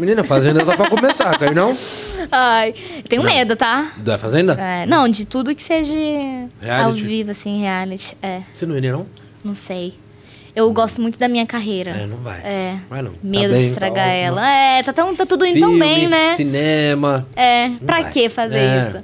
Menina, fazenda tá pra começar, caiu não? Ai, eu tenho não. medo, tá? Da fazenda? É, não, de tudo que seja reality. ao vivo, assim, reality. É. Você não iria, não? Não sei. Eu gosto muito da minha carreira. É, não vai. É. Vai não. Tá medo tá bem, de estragar tá ela. É, tá, tão, tá tudo indo Filme, tão bem, né? Cinema. É. Não pra vai. que fazer é. isso?